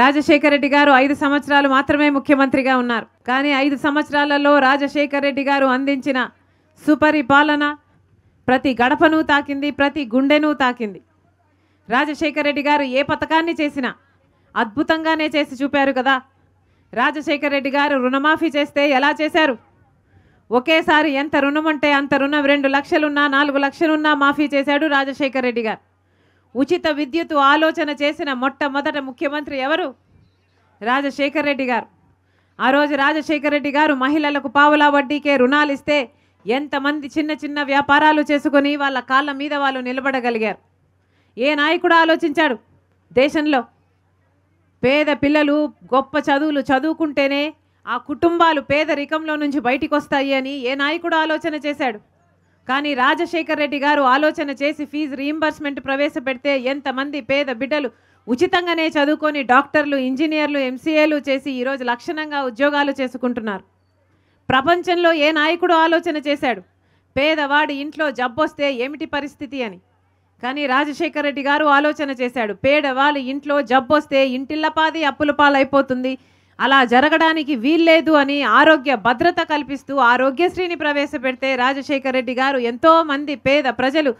రాజశేఖర రెడ్డి గారు ఐదు సంవత్సరాలు మాత్రమే ముఖ్యమంత్రిగా ఉన్నారు కానీ ఐదు సంవత్సరాలలో రాజశేఖర రెడ్డి గారు అందించిన సుపరిపాలన ప్రతి గడపను తాకింది ప్రతి గుండెను తాకింది రాజశేఖర రెడ్డి గారు ఏ పథకాన్ని చేసినా అద్భుతంగానే చేసి చూపారు కదా రాజశేఖర రెడ్డి గారు రుణమాఫీ చేస్తే ఎలా చేశారు ఒకేసారి ఎంత రుణం అంటే అంత రుణం రెండు లక్షలున్నా నాలుగు లక్షలున్నా మాఫీ చేశాడు రాజశేఖర రెడ్డి గారు ఉచిత విద్యుత్ ఆలోచన చేసిన మొట్టమొదట ముఖ్యమంత్రి ఎవరు రాజశేఖర్ రెడ్డి గారు ఆ రోజు రాజశేఖర్ రెడ్డి గారు మహిళలకు పావులా వడ్డీకే రుణాలు ఇస్తే ఎంతమంది చిన్న చిన్న వ్యాపారాలు చేసుకొని వాళ్ళ కాళ్ళ మీద వాళ్ళు నిలబడగలిగారు ఏ నాయకుడు ఆలోచించాడు దేశంలో పేద పిల్లలు గొప్ప చదువులు చదువుకుంటేనే ఆ కుటుంబాలు పేదరికంలో నుంచి బయటికి వస్తాయి అని ఏ నాయకుడు ఆలోచన చేశాడు కానీ రాజశేఖర్ రెడ్డి గారు ఆలోచన చేసి ఫీజు రీఎంబర్స్మెంట్ ప్రవేశపెడితే ఎంతమంది పేద బిడ్డలు ఉచితంగానే చదువుకొని డాక్టర్లు ఇంజనీర్లు ఎంసీఏలు చేసి ఈరోజు లక్షణంగా ఉద్యోగాలు చేసుకుంటున్నారు ప్రపంచంలో ఏ నాయకుడు ఆలోచన చేశాడు పేదవాడి ఇంట్లో జబ్బొస్తే ఏమిటి పరిస్థితి అని కానీ రాజశేఖర రెడ్డి గారు ఆలోచన చేశాడు పేదవాళ్ళు ఇంట్లో జబ్బొస్తే ఇంటిల్లపాది అప్పుల పాలైపోతుంది అలా జరగడానికి వీల్లేదు అని ఆరోగ్య భద్రత కల్పిస్తూ ఆరోగ్యశ్రీని ప్రవేశపెడితే రాజశేఖర రెడ్డి గారు ఎంతోమంది పేద ప్రజలు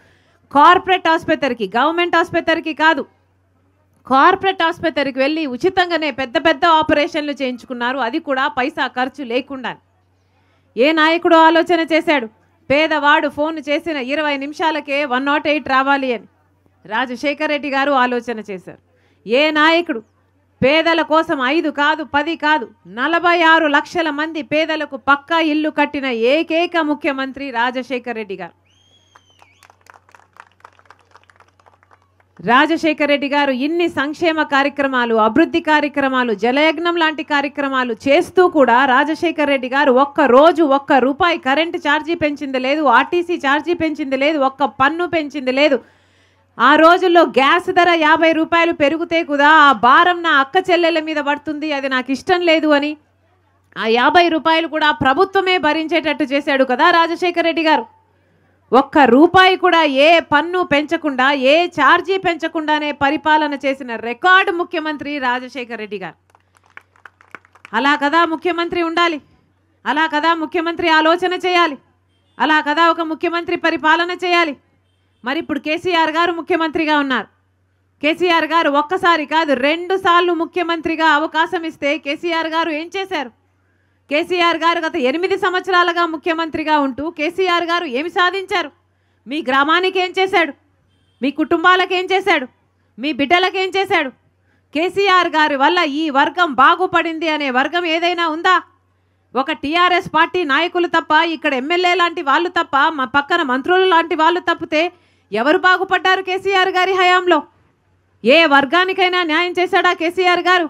కార్పొరేట్ ఆసుపత్రికి గవర్నమెంట్ ఆసుపత్రికి కాదు కార్పొరేట్ ఆసుపత్రికి వెళ్ళి ఉచితంగానే పెద్ద పెద్ద ఆపరేషన్లు చేయించుకున్నారు అది కూడా పైసా ఖర్చు లేకుండా ఏ నాయకుడు ఆలోచన చేశాడు పేదవాడు ఫోన్ చేసిన ఇరవై నిమిషాలకే వన్ నాట్ ఎయిట్ రావాలి అని రాజశేఖర్ రెడ్డి గారు ఆలోచన చేశారు ఏ నాయకుడు పేదల కోసం ఐదు కాదు పది కాదు నలభై ఆరు లక్షల మంది పేదలకు పక్కా ఇల్లు కట్టిన ఏకైక ముఖ్యమంత్రి రాజశేఖర్ రెడ్డి గారు రాజశేఖర్ రెడ్డి గారు ఇన్ని సంక్షేమ కార్యక్రమాలు అభివృద్ధి కార్యక్రమాలు జలయజ్ఞం లాంటి కార్యక్రమాలు చేస్తూ కూడా రాజశేఖర్ రెడ్డి గారు ఒక్క రోజు ఒక్క రూపాయి కరెంటు ఛార్జీ పెంచింది లేదు ఆర్టీసీ ఛార్జీ పెంచింది లేదు ఒక్క పన్ను పెంచింది లేదు ఆ రోజుల్లో గ్యాస్ ధర యాభై రూపాయలు పెరిగితే కూడా ఆ భారం నా అక్క చెల్లెల మీద పడుతుంది అది నాకు ఇష్టం లేదు అని ఆ యాభై రూపాయలు కూడా ప్రభుత్వమే భరించేటట్టు చేశాడు కదా రాజశేఖర రెడ్డి గారు ఒక్క రూపాయి కూడా ఏ పన్ను పెంచకుండా ఏ ఛార్జీ పెంచకుండానే పరిపాలన చేసిన రికార్డు ముఖ్యమంత్రి రాజశేఖర రెడ్డి గారు అలా కదా ముఖ్యమంత్రి ఉండాలి అలా కదా ముఖ్యమంత్రి ఆలోచన చేయాలి అలా కదా ఒక ముఖ్యమంత్రి పరిపాలన చేయాలి మరి ఇప్పుడు కేసీఆర్ గారు ముఖ్యమంత్రిగా ఉన్నారు కేసీఆర్ గారు ఒక్కసారి కాదు రెండు సార్లు ముఖ్యమంత్రిగా అవకాశం ఇస్తే కేసీఆర్ గారు ఏం చేశారు కేసీఆర్ గారు గత ఎనిమిది సంవత్సరాలుగా ముఖ్యమంత్రిగా ఉంటూ కేసీఆర్ గారు ఏమి సాధించారు మీ గ్రామానికి ఏం చేశాడు మీ కుటుంబాలకు ఏం చేశాడు మీ బిడ్డలకు ఏం చేశాడు కేసీఆర్ గారి వల్ల ఈ వర్గం బాగుపడింది అనే వర్గం ఏదైనా ఉందా ఒక టీఆర్ఎస్ పార్టీ నాయకులు తప్ప ఇక్కడ ఎమ్మెల్యే లాంటి వాళ్ళు తప్ప మా పక్కన మంత్రులు లాంటి వాళ్ళు తప్పితే ఎవరు బాగుపడ్డారు కేసీఆర్ గారి హయాంలో ఏ వర్గానికైనా న్యాయం చేశాడా కేసీఆర్ గారు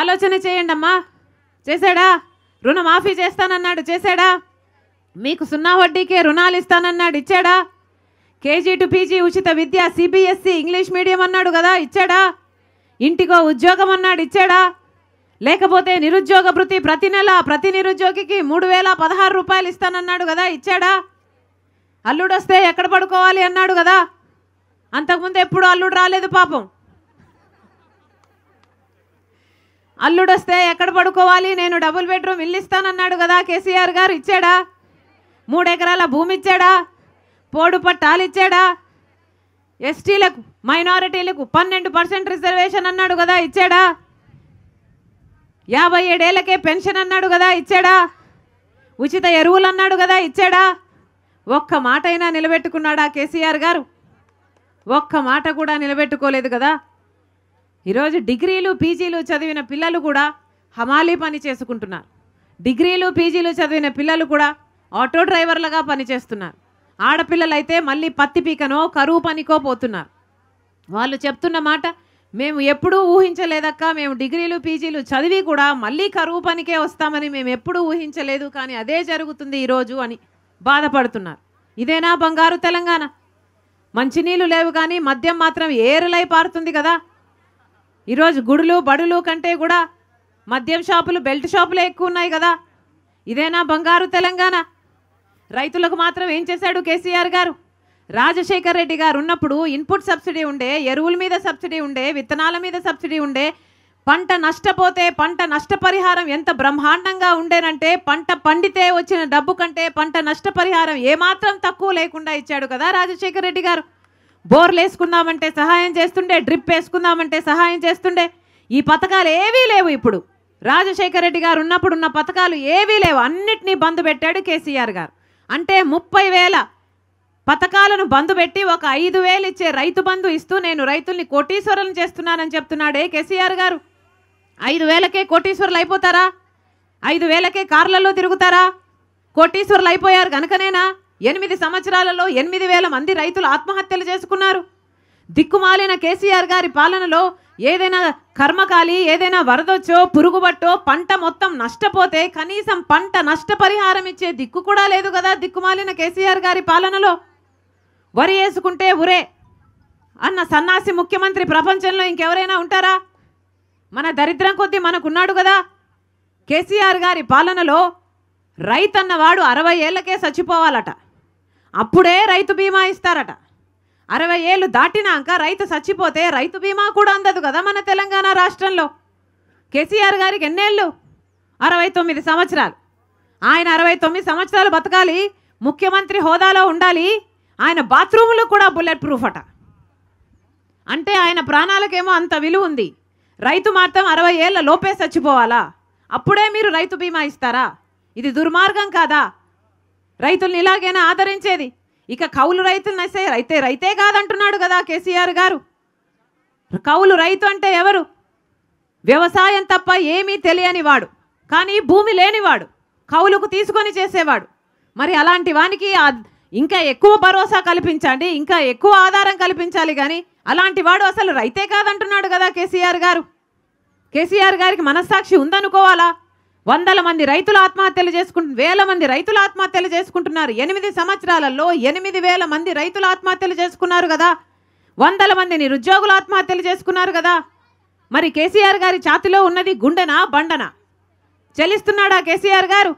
ఆలోచన చేయండి అమ్మా చేశాడా రుణమాఫీ చేస్తానన్నాడు చేశాడా మీకు సున్నా వడ్డీకే రుణాలు ఇస్తానన్నాడు ఇచ్చాడా కేజీ టు పీజీ ఉచిత విద్య సిబిఎస్సి ఇంగ్లీష్ మీడియం అన్నాడు కదా ఇచ్చాడా ఇంటికో ఉద్యోగం అన్నాడు ఇచ్చాడా లేకపోతే నిరుద్యోగ భృతి ప్రతి నెల ప్రతి నిరుద్యోగికి మూడు వేల పదహారు రూపాయలు ఇస్తానన్నాడు కదా ఇచ్చాడా అల్లుడు వస్తే ఎక్కడ పడుకోవాలి అన్నాడు కదా అంతకుముందు ఎప్పుడు అల్లుడు రాలేదు పాపం అల్లుడు వస్తే ఎక్కడ పడుకోవాలి నేను డబుల్ బెడ్రూమ్ ఇల్లు ఇస్తానన్నాడు కదా కేసీఆర్ గారు ఇచ్చాడా మూడెకరాల భూమి ఇచ్చాడా పోడు పట్టాలు ఇచ్చాడా ఎస్టీలకు మైనారిటీలకు పన్నెండు పర్సెంట్ రిజర్వేషన్ అన్నాడు కదా ఇచ్చాడా యాభై ఏడేళ్ళకే పెన్షన్ అన్నాడు కదా ఇచ్చాడా ఉచిత ఎరువులు అన్నాడు కదా ఇచ్చాడా ఒక్క మాట అయినా నిలబెట్టుకున్నాడా కేసీఆర్ గారు ఒక్క మాట కూడా నిలబెట్టుకోలేదు కదా ఈరోజు డిగ్రీలు పీజీలు చదివిన పిల్లలు కూడా హమాలీ పని చేసుకుంటున్నారు డిగ్రీలు పీజీలు చదివిన పిల్లలు కూడా ఆటో డ్రైవర్లుగా పనిచేస్తున్నారు ఆడపిల్లలైతే మళ్ళీ పత్తి పీకనో కరువు పనికో పోతున్నారు వాళ్ళు చెప్తున్న మాట మేము ఎప్పుడూ ఊహించలేదక్క మేము డిగ్రీలు పీజీలు చదివి కూడా మళ్ళీ కరువు పనికే వస్తామని మేము ఎప్పుడూ ఊహించలేదు కానీ అదే జరుగుతుంది ఈరోజు అని బాధపడుతున్నారు ఇదేనా బంగారు తెలంగాణ మంచినీళ్ళు లేవు కానీ మద్యం మాత్రం ఏరులై పారుతుంది కదా ఈరోజు గుడులు బడులు కంటే కూడా మద్యం షాపులు బెల్ట్ షాపులే ఎక్కువ ఉన్నాయి కదా ఇదేనా బంగారు తెలంగాణ రైతులకు మాత్రం ఏం చేశాడు కేసీఆర్ గారు రాజశేఖర్ రెడ్డి గారు ఉన్నప్పుడు ఇన్పుట్ సబ్సిడీ ఉండే ఎరువుల మీద సబ్సిడీ ఉండే విత్తనాల మీద సబ్సిడీ ఉండే పంట నష్టపోతే పంట నష్టపరిహారం ఎంత బ్రహ్మాండంగా ఉండేనంటే పంట పండితే వచ్చిన డబ్బు కంటే పంట నష్టపరిహారం ఏమాత్రం తక్కువ లేకుండా ఇచ్చాడు కదా రాజశేఖర రెడ్డి గారు బోర్లు వేసుకుందామంటే సహాయం చేస్తుండే డ్రిప్ వేసుకుందామంటే సహాయం చేస్తుండే ఈ పథకాలు ఏవీ లేవు ఇప్పుడు రాజశేఖర రెడ్డి గారు ఉన్నప్పుడు ఉన్న పథకాలు ఏవీ లేవు అన్నిటినీ బంద్ పెట్టాడు కేసీఆర్ గారు అంటే ముప్పై వేల పథకాలను బంద్ పెట్టి ఒక ఐదు వేలు ఇచ్చే రైతు బంధు ఇస్తూ నేను రైతుల్ని కోటీశ్వరులను చేస్తున్నానని చెప్తున్నాడే కేసీఆర్ గారు ఐదు వేలకే కోటీశ్వరులు అయిపోతారా ఐదు వేలకే కార్లలో తిరుగుతారా కోటీశ్వరులు అయిపోయారు కనుకనేనా ఎనిమిది సంవత్సరాలలో ఎనిమిది వేల మంది రైతులు ఆత్మహత్యలు చేసుకున్నారు దిక్కుమాలిన కేసీఆర్ గారి పాలనలో ఏదైనా కర్మకాలి ఏదైనా వరదొచ్చో పురుగుబట్టో పంట మొత్తం నష్టపోతే కనీసం పంట నష్టపరిహారం ఇచ్చే దిక్కు కూడా లేదు కదా దిక్కుమాలిన కేసీఆర్ గారి పాలనలో వరి వేసుకుంటే ఉరే అన్న సన్నాసి ముఖ్యమంత్రి ప్రపంచంలో ఇంకెవరైనా ఉంటారా మన దరిద్రం కొద్దీ మనకున్నాడు కదా కేసీఆర్ గారి పాలనలో రైతు అన్నవాడు అరవై ఏళ్ళకే చచ్చిపోవాలట అప్పుడే రైతు బీమా ఇస్తారట అరవై ఏళ్ళు దాటినాక రైతు చచ్చిపోతే రైతు బీమా కూడా అందదు కదా మన తెలంగాణ రాష్ట్రంలో కేసీఆర్ గారికి ఎన్నేళ్ళు అరవై తొమ్మిది సంవత్సరాలు ఆయన అరవై తొమ్మిది సంవత్సరాలు బతకాలి ముఖ్యమంత్రి హోదాలో ఉండాలి ఆయన బాత్రూములు కూడా బుల్లెట్ ప్రూఫ్ అట అంటే ఆయన ప్రాణాలకేమో అంత విలువ ఉంది రైతు మాత్రం అరవై ఏళ్ళ లోపే చచ్చిపోవాలా అప్పుడే మీరు రైతు బీమా ఇస్తారా ఇది దుర్మార్గం కాదా రైతుల్ని ఇలాగైనా ఆదరించేది ఇక కౌలు రైతులు నసే రైతే రైతే కాదంటున్నాడు కదా కేసీఆర్ గారు కౌలు రైతు అంటే ఎవరు వ్యవసాయం తప్ప ఏమీ తెలియని వాడు కానీ భూమి లేనివాడు కౌలుకు తీసుకొని చేసేవాడు మరి అలాంటి వానికి ఇంకా ఎక్కువ భరోసా కల్పించండి ఇంకా ఎక్కువ ఆధారం కల్పించాలి కానీ అలాంటి వాడు అసలు రైతే కాదంటున్నాడు కదా కేసీఆర్ గారు కేసీఆర్ గారికి మనస్సాక్షి ఉందనుకోవాలా వందల మంది రైతులు ఆత్మహత్యలు చేసుకుంటు వేల మంది రైతులు ఆత్మహత్యలు చేసుకుంటున్నారు ఎనిమిది సంవత్సరాలలో ఎనిమిది వేల మంది రైతులు ఆత్మహత్యలు చేసుకున్నారు కదా వందల మంది నిరుద్యోగులు ఆత్మహత్యలు చేసుకున్నారు కదా మరి కేసీఆర్ గారి ఛాతిలో ఉన్నది గుండెనా బండనా చెల్లిస్తున్నాడా కేసీఆర్ గారు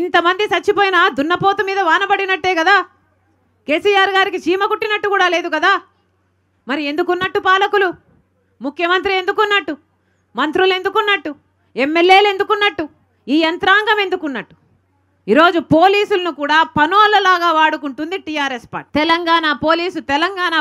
ఇంతమంది చచ్చిపోయినా దున్నపోతు మీద వానబడినట్టే కదా కేసీఆర్ గారికి చీమ కుట్టినట్టు కూడా లేదు కదా మరి ఎందుకున్నట్టు పాలకులు ముఖ్యమంత్రి ఎందుకున్నట్టు మంత్రులు ఎందుకున్నట్టు ఎమ్మెల్యేలు ఎందుకున్నట్టు ఈ యంత్రాంగం ఎందుకున్నట్టు ఈరోజు పోలీసులను కూడా పనోళ్ళలాగా వాడుకుంటుంది టీఆర్ఎస్ పార్టీ తెలంగాణ పోలీసు తెలంగాణ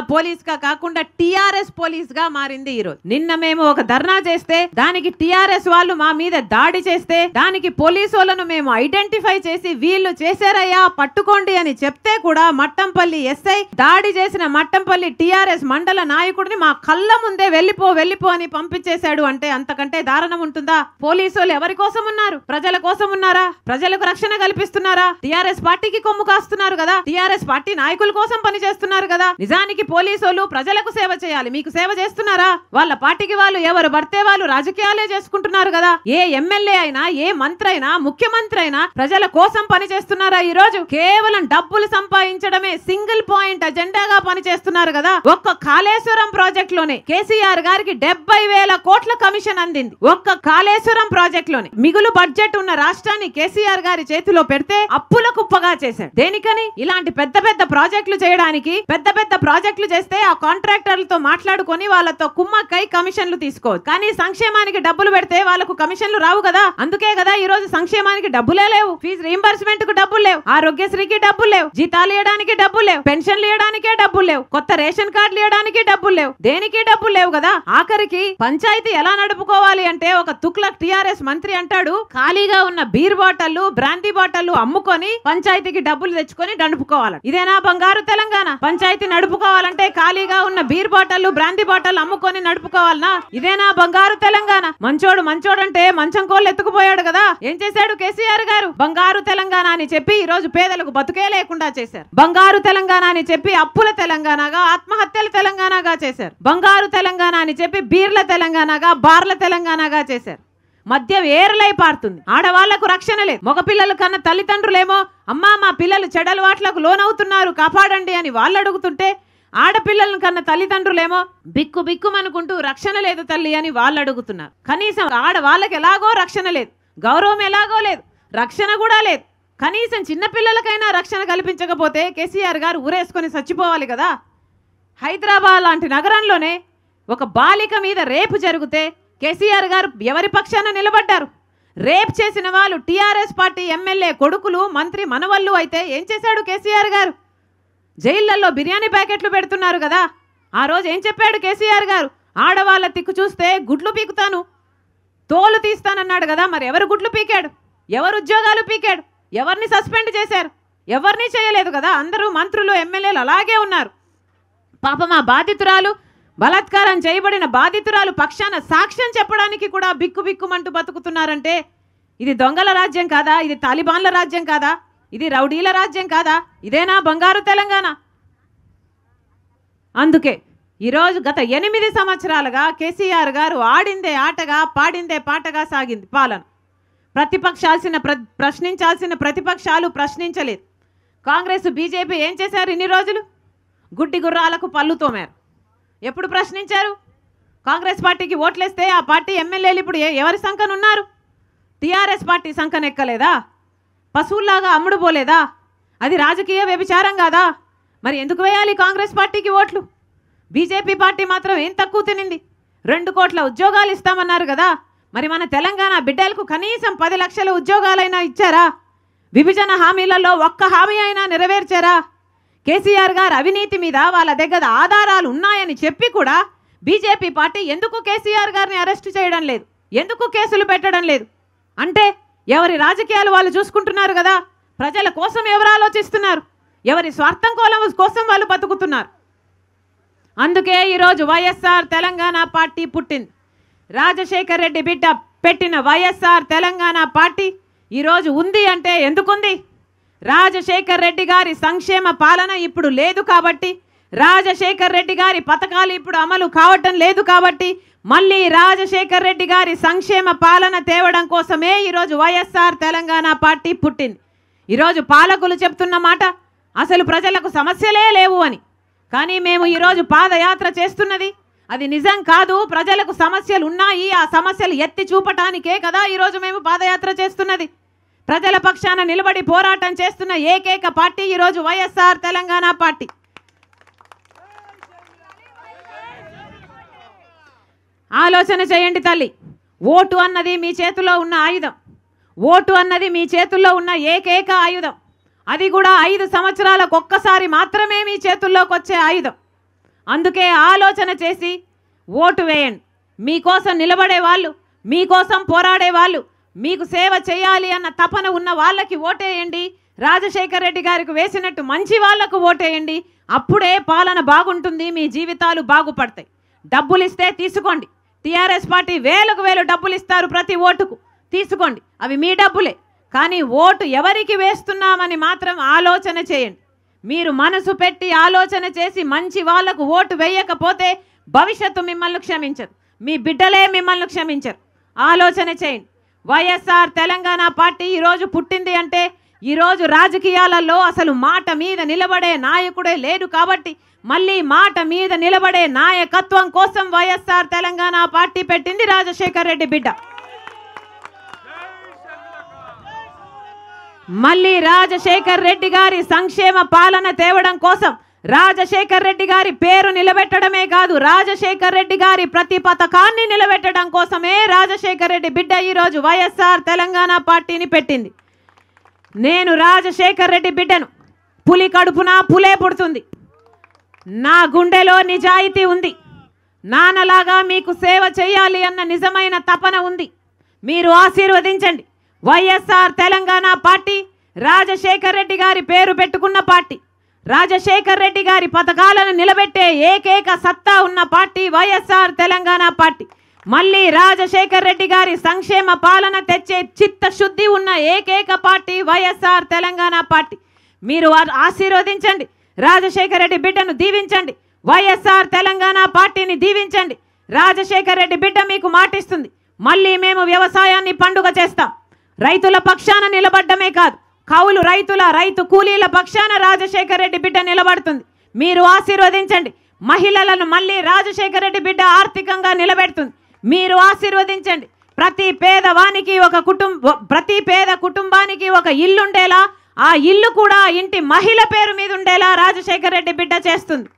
గా కాకుండా టీఆర్ఎస్ గా మారింది ఈరోజు నిన్న మేము ఒక ధర్నా చేస్తే దానికి టీఆర్ఎస్ వాళ్ళు మా మీద దాడి చేస్తే దానికి పోలీసులను మేము ఐడెంటిఫై చేసి వీళ్ళు చేశారయ్యా పట్టుకోండి అని చెప్తే కూడా మట్టంపల్లి ఎస్ఐ దాడి చేసిన మట్టంపల్లి టీఆర్ఎస్ మండల నాయకుడిని మా కళ్ళ ముందే వెళ్ళిపో వెళ్ళిపో అని పంపించేశాడు అంటే అంతకంటే దారుణం ఉంటుందా పోలీసులు ఎవరి కోసం ఉన్నారు ప్రజల కోసం ఉన్నారా ప్రజలకు రక్షణ కల్పి కల్పిస్తున్నారా టిఆర్ఎస్ పార్టీకి కొమ్ము కాస్తున్నారు కదా టిఆర్ఎస్ పార్టీ నాయకుల కోసం పని చేస్తున్నారు కదా నిజానికి పోలీసులు ప్రజలకు సేవ చేయాలి మీకు సేవ చేస్తున్నారా వాళ్ళ పార్టీకి వాళ్ళు ఎవరు పడితే వాళ్ళు రాజకీయాలే చేసుకుంటున్నారు కదా ఏ ఎమ్మెల్యే అయినా ఏ మంత్రి అయినా ముఖ్యమంత్రి అయినా ప్రజల కోసం పని చేస్తున్నారా ఈ రోజు కేవలం డబ్బులు సంపాదించడమే సింగిల్ పాయింట్ అజెండాగా పనిచేస్తున్నారు కదా ఒక్క కాళేశ్వరం ప్రాజెక్ట్ లోనే కేసీఆర్ గారికి డెబ్బై వేల కోట్ల కమిషన్ అందింది ఒక్క కాళేశ్వరం ప్రాజెక్ట్ లోనే మిగులు బడ్జెట్ ఉన్న రాష్ట్రాన్ని కేసీఆర్ గారి చేతిలో పెడితే అప్పుల కుప్పగా చేశాడు దేనికని ఇలాంటి పెద్ద పెద్ద ప్రాజెక్టులు చేయడానికి పెద్ద పెద్ద ప్రాజెక్టులు చేస్తే ఆ కాంట్రాక్టర్లతో మాట్లాడుకొని వాళ్ళతో కుమ్మక్కై కమిషన్లు తీసుకోవచ్చు కానీ సంక్షేమానికి డబ్బులు పెడితే వాళ్ళకు కమిషన్లు రావు కదా అందుకే కదా ఈ రోజు సంక్షేమానికి డబ్బులే లేవు ఫీజు రీఎంబర్స్మెంట్ కు డబ్బులు లేవు ఆరోగ్యశ్రీకి డబ్బులు లేవు జీతాలు ఇవ్వడానికి డబ్బులు లేవు పెన్షన్లు ఇవ్వడానికే డబ్బులు లేవు కొత్త రేషన్ కార్డులు ఇవ్వడానికి డబ్బులు లేవు దేనికి డబ్బులు లేవు కదా ఆఖరికి పంచాయతీ ఎలా నడుపుకోవాలి అంటే ఒక తుక్లక్ టిఆర్ఎస్ మంత్రి అంటాడు ఖాళీగా ఉన్న బీర్ బాటల్ బ్రాందీ బాటిల్ మాటలు అమ్ముకొని పంచాయతీకి డబ్బులు తెచ్చుకొని నడుపుకోవాలి ఇదేనా బంగారు తెలంగాణ పంచాయతీ నడుపుకోవాలంటే ఖాళీగా ఉన్న బీర్ బాటలు బ్రాంతి బాటలు అమ్ముకొని నడుపుకోవాలనా ఇదేనా బంగారు తెలంగాణ మంచోడు మంచోడంటే మంచం కోళ్ళు ఎత్తుకుపోయాడు కదా ఏం చేశాడు కేసీఆర్ గారు బంగారు తెలంగాణ అని చెప్పి ఈ రోజు పేదలకు బతుకే లేకుండా చేశారు బంగారు తెలంగాణ అని చెప్పి అప్పుల తెలంగాణగా ఆత్మహత్యల తెలంగాణగా చేశారు బంగారు తెలంగాణ అని చెప్పి బీర్ల తెలంగాణగా బార్ల తెలంగాణగా చేశారు మద్యం ఏరలై పారుతుంది ఆడవాళ్లకు రక్షణ లేదు మగపిల్లలు కన్నా తల్లిదండ్రులేమో అమ్మా మా పిల్లలు చెడలవాట్లకు లోనవుతున్నారు కాపాడండి అని వాళ్ళు అడుగుతుంటే ఆడపిల్లలను కన్న తల్లిదండ్రులేమో బిక్కు బిక్కుమనుకుంటూ రక్షణ లేదు తల్లి అని వాళ్ళు అడుగుతున్నారు కనీసం ఆడవాళ్ళకి ఎలాగో రక్షణ లేదు గౌరవం ఎలాగో లేదు రక్షణ కూడా లేదు కనీసం చిన్నపిల్లలకైనా రక్షణ కల్పించకపోతే కేసీఆర్ గారు ఊరేసుకొని చచ్చిపోవాలి కదా హైదరాబాద్ లాంటి నగరంలోనే ఒక బాలిక మీద రేపు జరిగితే కేసీఆర్ గారు ఎవరి పక్షాన నిలబడ్డారు రేప్ చేసిన వాళ్ళు టీఆర్ఎస్ పార్టీ ఎమ్మెల్యే కొడుకులు మంత్రి మనవళ్ళు అయితే ఏం చేశాడు కేసీఆర్ గారు జైళ్లలో బిర్యానీ ప్యాకెట్లు పెడుతున్నారు కదా ఆ రోజు ఏం చెప్పాడు కేసీఆర్ గారు ఆడవాళ్ళ తిక్కు చూస్తే గుడ్లు పీకుతాను తోలు తీస్తానన్నాడు కదా మరి ఎవరు గుడ్లు పీకాడు ఎవరు ఉద్యోగాలు పీకాడు ఎవరిని సస్పెండ్ చేశారు ఎవరిని చేయలేదు కదా అందరూ మంత్రులు ఎమ్మెల్యేలు అలాగే ఉన్నారు పాపం ఆ బాధితురాలు బలాత్కారం చేయబడిన బాధితురాలు పక్షాన సాక్ష్యం చెప్పడానికి కూడా బిక్కు బిక్కుమంటూ బతుకుతున్నారంటే ఇది దొంగల రాజ్యం కాదా ఇది తాలిబాన్ల రాజ్యం కాదా ఇది రౌడీల రాజ్యం కాదా ఇదేనా బంగారు తెలంగాణ అందుకే ఈరోజు గత ఎనిమిది సంవత్సరాలుగా కేసీఆర్ గారు ఆడిందే ఆటగా పాడిందే పాటగా సాగింది పాలన ప్రతిపక్షాల్సిన ప్ర ప్రశ్నించాల్సిన ప్రతిపక్షాలు ప్రశ్నించలేదు కాంగ్రెస్ బీజేపీ ఏం చేశారు ఇన్ని రోజులు గుడ్డి గుర్రాలకు పళ్ళు తోమారు ఎప్పుడు ప్రశ్నించారు కాంగ్రెస్ పార్టీకి ఓట్లేస్తే ఆ పార్టీ ఎమ్మెల్యేలు ఇప్పుడు ఎవరి ఉన్నారు టీఆర్ఎస్ పార్టీ ఎక్కలేదా పశువుల్లాగా అమ్ముడు పోలేదా అది రాజకీయ వ్యభిచారం కాదా మరి ఎందుకు వేయాలి కాంగ్రెస్ పార్టీకి ఓట్లు బీజేపీ పార్టీ మాత్రం ఏం తక్కువ తినింది రెండు కోట్ల ఉద్యోగాలు ఇస్తామన్నారు కదా మరి మన తెలంగాణ బిడ్డలకు కనీసం పది లక్షల ఉద్యోగాలైనా ఇచ్చారా విభజన హామీలలో ఒక్క హామీ అయినా నెరవేర్చారా కేసీఆర్ గారు అవినీతి మీద వాళ్ళ దగ్గర ఆధారాలు ఉన్నాయని చెప్పి కూడా బీజేపీ పార్టీ ఎందుకు కేసీఆర్ గారిని అరెస్ట్ చేయడం లేదు ఎందుకు కేసులు పెట్టడం లేదు అంటే ఎవరి రాజకీయాలు వాళ్ళు చూసుకుంటున్నారు కదా ప్రజల కోసం ఎవరు ఆలోచిస్తున్నారు ఎవరి స్వార్థం కోసం వాళ్ళు బతుకుతున్నారు అందుకే ఈరోజు వైఎస్ఆర్ తెలంగాణ పార్టీ పుట్టింది రాజశేఖర్ రెడ్డి బిడ్డ పెట్టిన వైఎస్ఆర్ తెలంగాణ పార్టీ ఈరోజు ఉంది అంటే ఎందుకుంది రాజశేఖర్ రెడ్డి గారి సంక్షేమ పాలన ఇప్పుడు లేదు కాబట్టి రాజశేఖర్ రెడ్డి గారి పథకాలు ఇప్పుడు అమలు కావటం లేదు కాబట్టి మళ్ళీ రాజశేఖర్ రెడ్డి గారి సంక్షేమ పాలన తేవడం కోసమే ఈరోజు వైఎస్ఆర్ తెలంగాణ పార్టీ పుట్టింది ఈరోజు పాలకులు చెప్తున్న మాట అసలు ప్రజలకు సమస్యలే లేవు అని కానీ మేము ఈరోజు పాదయాత్ర చేస్తున్నది అది నిజం కాదు ప్రజలకు సమస్యలు ఉన్నాయి ఆ సమస్యలు ఎత్తి చూపటానికే కదా ఈరోజు మేము పాదయాత్ర చేస్తున్నది ప్రజల పక్షాన నిలబడి పోరాటం చేస్తున్న ఏకైక పార్టీ ఈరోజు వైఎస్ఆర్ తెలంగాణ పార్టీ ఆలోచన చేయండి తల్లి ఓటు అన్నది మీ చేతిలో ఉన్న ఆయుధం ఓటు అన్నది మీ చేతుల్లో ఉన్న ఏకైక ఆయుధం అది కూడా ఐదు సంవత్సరాలకు ఒక్కసారి మాత్రమే మీ చేతుల్లోకి వచ్చే ఆయుధం అందుకే ఆలోచన చేసి ఓటు వేయండి మీకోసం నిలబడే వాళ్ళు మీకోసం పోరాడే వాళ్ళు మీకు సేవ చేయాలి అన్న తపన ఉన్న వాళ్ళకి ఓటేయండి రాజశేఖర రెడ్డి గారికి వేసినట్టు మంచి వాళ్లకు ఓటేయండి అప్పుడే పాలన బాగుంటుంది మీ జీవితాలు బాగుపడతాయి డబ్బులు ఇస్తే తీసుకోండి టీఆర్ఎస్ పార్టీ వేలకు వేలు డబ్బులు ఇస్తారు ప్రతి ఓటుకు తీసుకోండి అవి మీ డబ్బులే కానీ ఓటు ఎవరికి వేస్తున్నామని మాత్రం ఆలోచన చేయండి మీరు మనసు పెట్టి ఆలోచన చేసి మంచి వాళ్లకు ఓటు వేయకపోతే భవిష్యత్తు మిమ్మల్ని క్షమించరు మీ బిడ్డలే మిమ్మల్ని క్షమించరు ఆలోచన చేయండి వైఎస్ఆర్ తెలంగాణ పార్టీ ఈరోజు పుట్టింది అంటే ఈరోజు రాజకీయాలలో అసలు మాట మీద నిలబడే నాయకుడే లేడు కాబట్టి మళ్ళీ మాట మీద నిలబడే నాయకత్వం కోసం వైఎస్ఆర్ తెలంగాణ పార్టీ పెట్టింది రాజశేఖర్ రెడ్డి బిడ్డ మళ్ళీ రాజశేఖర్ రెడ్డి గారి సంక్షేమ పాలన తేవడం కోసం రాజశేఖర్ రెడ్డి గారి పేరు నిలబెట్టడమే కాదు రాజశేఖర్ రెడ్డి గారి ప్రతి పథకాన్ని నిలబెట్టడం కోసమే రాజశేఖర్ రెడ్డి బిడ్డ ఈరోజు వైఎస్ఆర్ తెలంగాణ పార్టీని పెట్టింది నేను రాజశేఖర్ రెడ్డి బిడ్డను పులి కడుపున పులే పుడుతుంది నా గుండెలో నిజాయితీ ఉంది నాన్నలాగా మీకు సేవ చేయాలి అన్న నిజమైన తపన ఉంది మీరు ఆశీర్వదించండి వైఎస్ఆర్ తెలంగాణ పార్టీ రాజశేఖర్ రెడ్డి గారి పేరు పెట్టుకున్న పార్టీ రాజశేఖర్ రెడ్డి గారి పథకాలను నిలబెట్టే ఏకైక సత్తా ఉన్న పార్టీ వైఎస్ఆర్ తెలంగాణ పార్టీ మళ్ళీ రాజశేఖర్ రెడ్డి గారి సంక్షేమ పాలన తెచ్చే చిత్తశుద్ధి ఉన్న ఏకైక పార్టీ వైఎస్ఆర్ తెలంగాణ పార్టీ మీరు ఆశీర్వదించండి రాజశేఖర్ రెడ్డి బిడ్డను దీవించండి వైఎస్ఆర్ తెలంగాణ పార్టీని దీవించండి రాజశేఖర్ రెడ్డి బిడ్డ మీకు మాటిస్తుంది మళ్ళీ మేము వ్యవసాయాన్ని పండుగ చేస్తాం రైతుల పక్షాన నిలబడ్డమే కాదు కౌలు రైతుల రైతు కూలీల పక్షాన రాజశేఖర రెడ్డి బిడ్డ నిలబడుతుంది మీరు ఆశీర్వదించండి మహిళలను మళ్ళీ రాజశేఖర రెడ్డి బిడ్డ ఆర్థికంగా నిలబెడుతుంది మీరు ఆశీర్వదించండి ప్రతి పేదవానికి ఒక కుటుంబ ప్రతి పేద కుటుంబానికి ఒక ఇల్లు ఉండేలా ఆ ఇల్లు కూడా ఇంటి మహిళ పేరు మీద ఉండేలా రాజశేఖర రెడ్డి బిడ్డ చేస్తుంది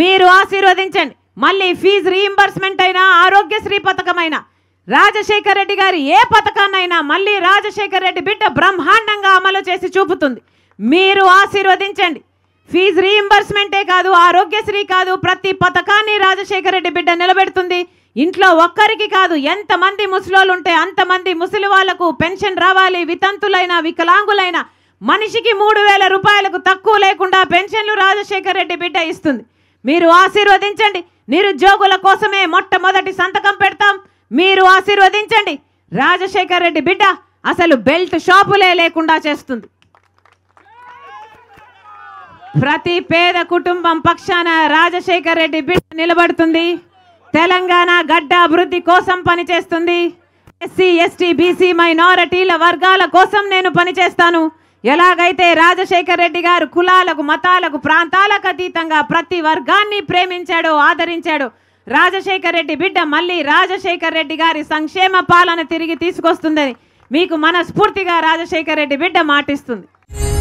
మీరు ఆశీర్వదించండి మళ్ళీ ఫీజు రీయింబర్స్మెంట్ అయినా ఆరోగ్యశ్రీ పథకమైనా రాజశేఖర రెడ్డి గారి ఏ పథకాన్నైనా మళ్ళీ రాజశేఖర రెడ్డి బిడ్డ బ్రహ్మాండంగా అమలు చేసి చూపుతుంది మీరు ఆశీర్వదించండి ఫీజు రీఎంబర్స్మెంటే కాదు ఆరోగ్యశ్రీ కాదు ప్రతి పథకాన్ని రాజశేఖర రెడ్డి బిడ్డ నిలబెడుతుంది ఇంట్లో ఒక్కరికి కాదు ఎంతమంది ముసలోళ్ళు ఉంటే అంతమంది ముసలి వాళ్లకు పెన్షన్ రావాలి వితంతులైనా వికలాంగులైన మనిషికి మూడు వేల రూపాయలకు తక్కువ లేకుండా పెన్షన్లు రాజశేఖర రెడ్డి బిడ్డ ఇస్తుంది మీరు ఆశీర్వదించండి నిరుద్యోగుల కోసమే మొట్టమొదటి సంతకం పెడతాం మీరు ఆశీర్వదించండి రాజశేఖర్ రెడ్డి బిడ్డ అసలు బెల్ట్ షాపులే లేకుండా చేస్తుంది ప్రతి పేద కుటుంబం పక్షాన రాజశేఖర్ రెడ్డి బిడ్డ నిలబడుతుంది తెలంగాణ గడ్డ అభివృద్ధి కోసం పనిచేస్తుంది ఎస్సీ ఎస్టీ బీసీ మైనారిటీల వర్గాల కోసం నేను పనిచేస్తాను ఎలాగైతే రాజశేఖర్ రెడ్డి గారు కులాలకు మతాలకు ప్రాంతాలకు అతీతంగా ప్రతి వర్గాన్ని ప్రేమించాడో ఆదరించాడో రాజశేఖర్ రెడ్డి బిడ్డ మళ్ళీ రాజశేఖర్ రెడ్డి గారి సంక్షేమ పాలన తిరిగి తీసుకొస్తుందని మీకు మనస్ఫూర్తిగా రాజశేఖర్ రెడ్డి బిడ్డ మాటిస్తుంది